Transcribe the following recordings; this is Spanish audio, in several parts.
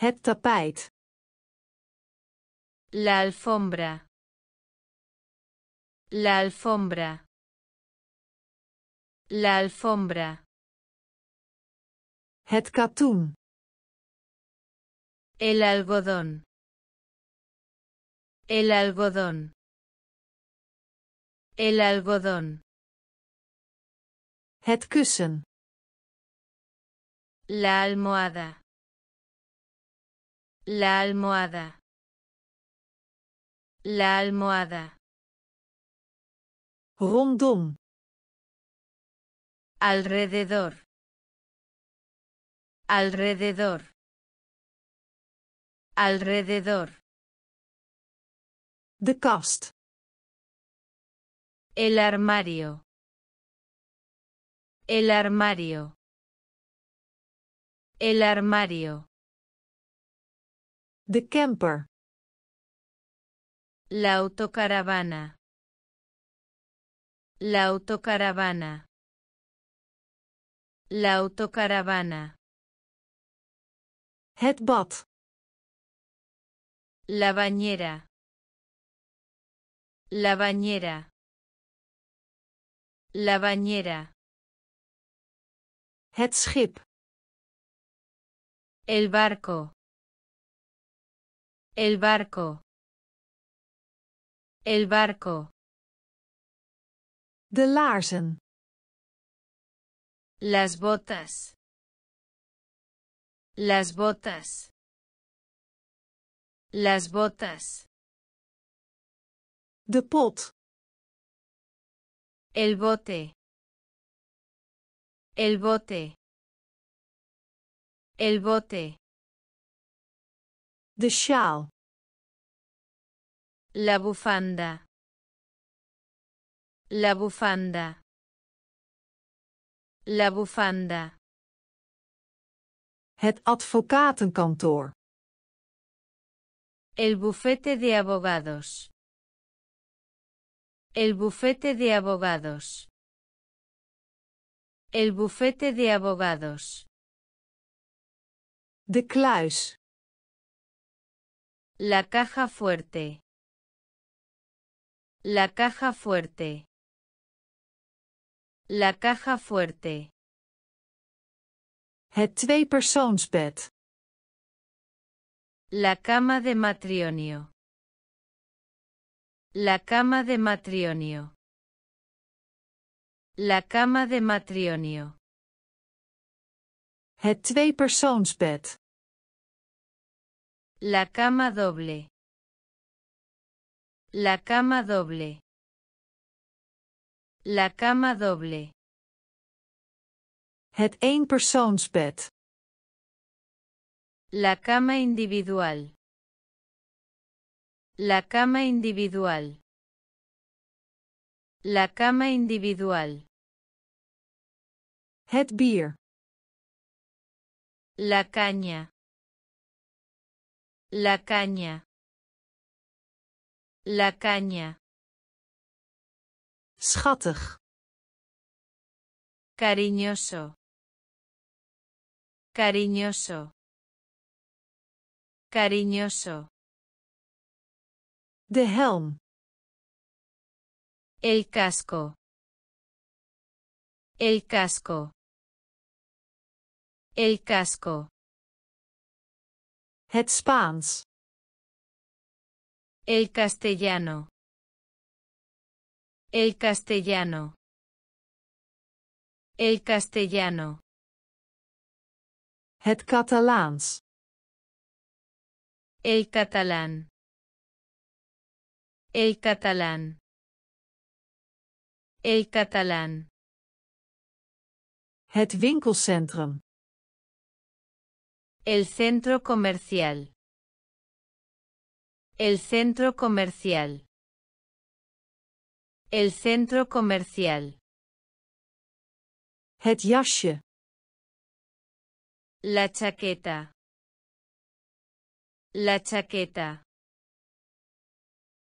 Het tapijt. La alfombra. La alfombra. La alfombra. Het katoen. El algodón. El algodón. El algodón. Het kussen. La almohada. La almohada. La almohada. Rondom. Alrededor. Alrededor. Alrededor. De cast. El armario. El armario. El armario. The camper. La autocaravana. La autocaravana. La autocaravana. Het bad. La bañera. La bañera. La bañera. Het schip. El barco. El barco. El barco. De laarzen. Las botas. Las botas. Las botas. De El bote. El bote. El bote. De sjaal. La bufanda. La bufanda. La bufanda. Het advocatenkantoor. El bufete de abogados. El bufete de abogados. El bufete de abogados. De kluis. La caja fuerte. La caja fuerte. La caja fuerte. Het bed. La cama de matrimonio. La cama de matrimonio. La cama de matrimonio. Het bed. La cama doble. La cama doble. La cama doble. Het eenpersoonsbed. La cama individual. La cama individual. La cama individual. Het bier. La caña. La caña. La caña. Schattig. Cariñoso. Cariñoso. Cariñoso. De helm. El casco. El casco. El casco. Het Spaans. El castellano. El castellano. El castellano. Het Catalaans. El catalán. El catalán. El catalán. Het winkelcentrum. El centro comercial. El centro comercial. El centro comercial. Het jasje. La chaqueta. La chaqueta.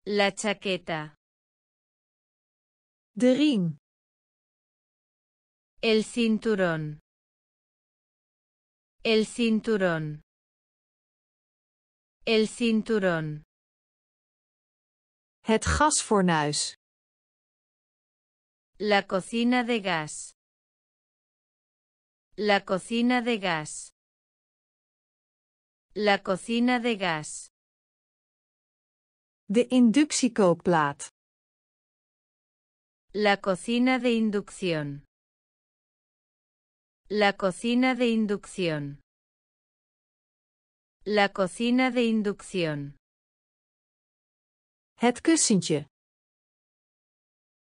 La chaqueta. De ring. El cinturón. El cinturón. El cinturón. Het gasfornuis. La cocina de gas. La cocina de gas. La cocina de gas. De inductiekookplaat. La cocina de inducción. La cocina de inducción. La cocina de inducción. Het kussentje.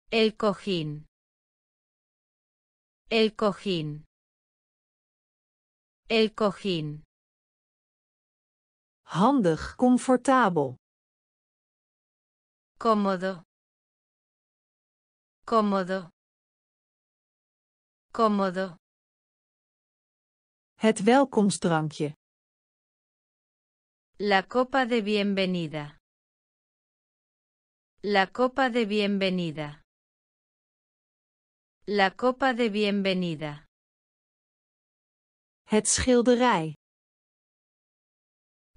El cojín. El cojín. El cojín. Handig, confortable. Cómodo. Cómodo. Cómodo. Het welkomstdrankje. La copa de bienvenida. La copa de bienvenida. La copa de bienvenida. Het schilderij.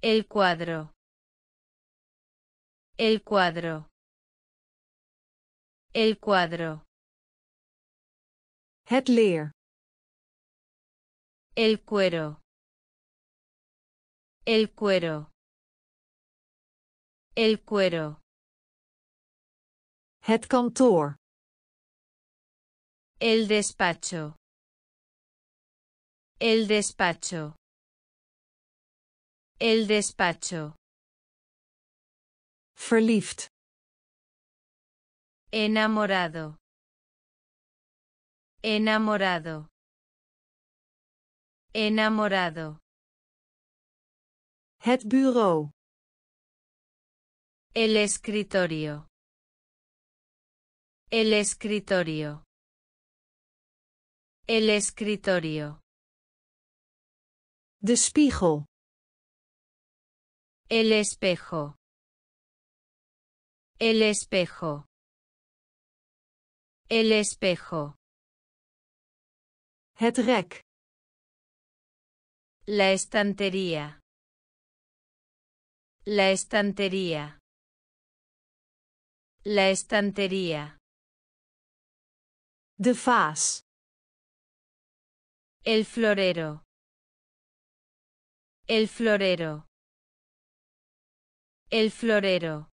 El cuadro. El cuadro. El cuadro. Het leer. El cuero. El cuero. El cuero. Het kantoor. El despacho. El despacho. El despacho. Enamorado. Enamorado. Enamorado. Het bureau. El escritorio. El escritorio. El escritorio. De spiegel. El espejo. El espejo. El espejo. Het la estantería. La estantería. La estantería. De vase, El florero. El florero. El florero.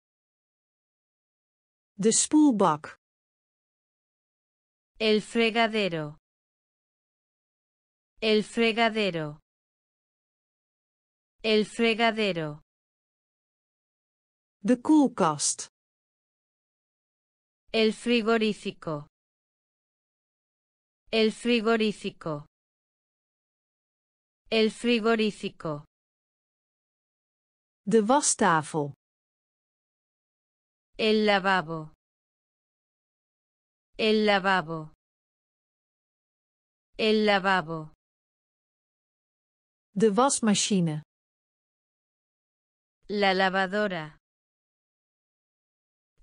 De spoelbak. El fregadero. El fregadero. El fregadero. De koelkast. El frigorífico. El frigorífico. El frigorífico. De wastafel. El lavabo. El lavabo. El lavabo. De wasmachine. La lavadora.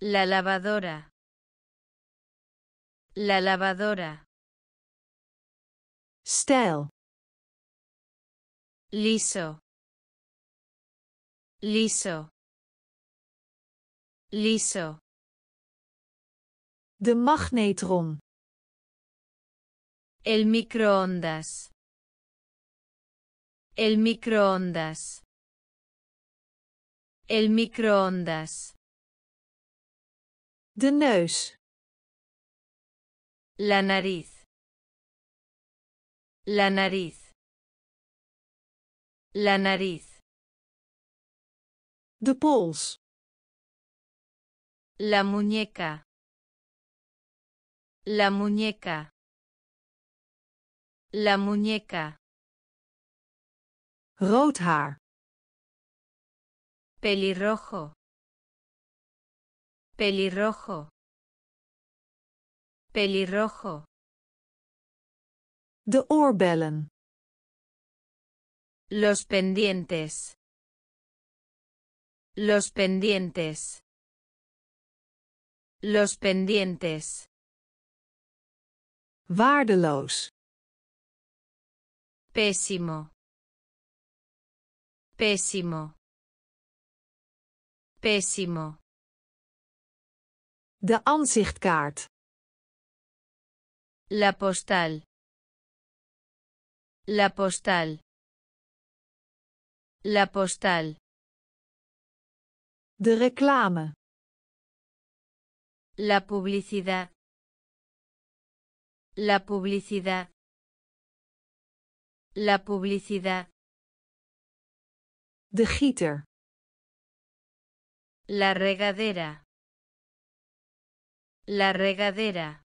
La lavadora. La lavadora. Stel. Liso. Liso. Liso. De magnetron. El microondas. El microondas. El microondas. De neus. La nariz. La nariz. La nariz. De pols. La muñeca. La muñeca. La muñeca. Rood pelirrojo pelirrojo pelirrojo de oorbellen los pendientes los pendientes los pendientes waardeloos pésimo pésimo Pessimo. De Anzichtkaart La postal. La postal. La postal. De reclame. La publicidad. La publicidad. La publicidad. De gieter. La regadera. La regadera.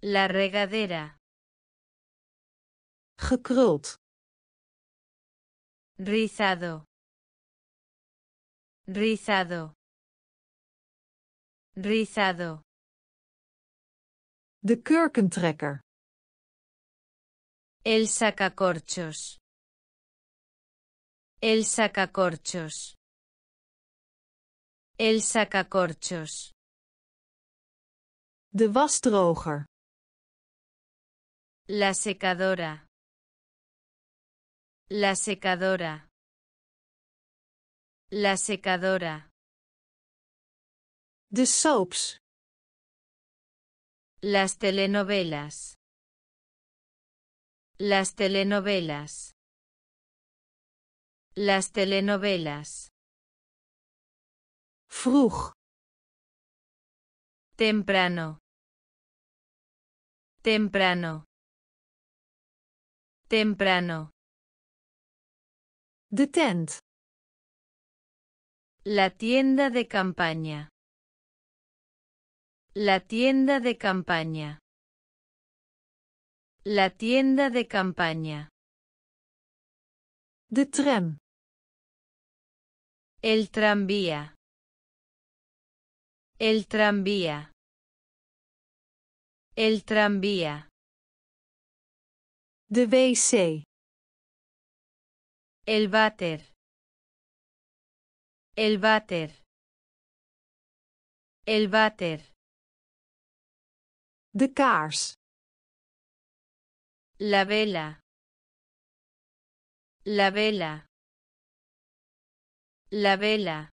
La regadera. Gekruld. Rizado. Rizado. Rizado. De kurkentrekker. El sacacorchos. El sacacorchos. El sacacorchos. De wasdroger. La secadora. La secadora. La secadora. De soaps. Las telenovelas. Las telenovelas. Las telenovelas. Temprano. Temprano. Temprano. De tent. La tienda de campaña. La tienda de campaña. La tienda de campaña. De tram. El tranvía. El tranvía. El tranvía. De wc. El váter. El váter. El váter. De cars. La vela. La vela. La vela.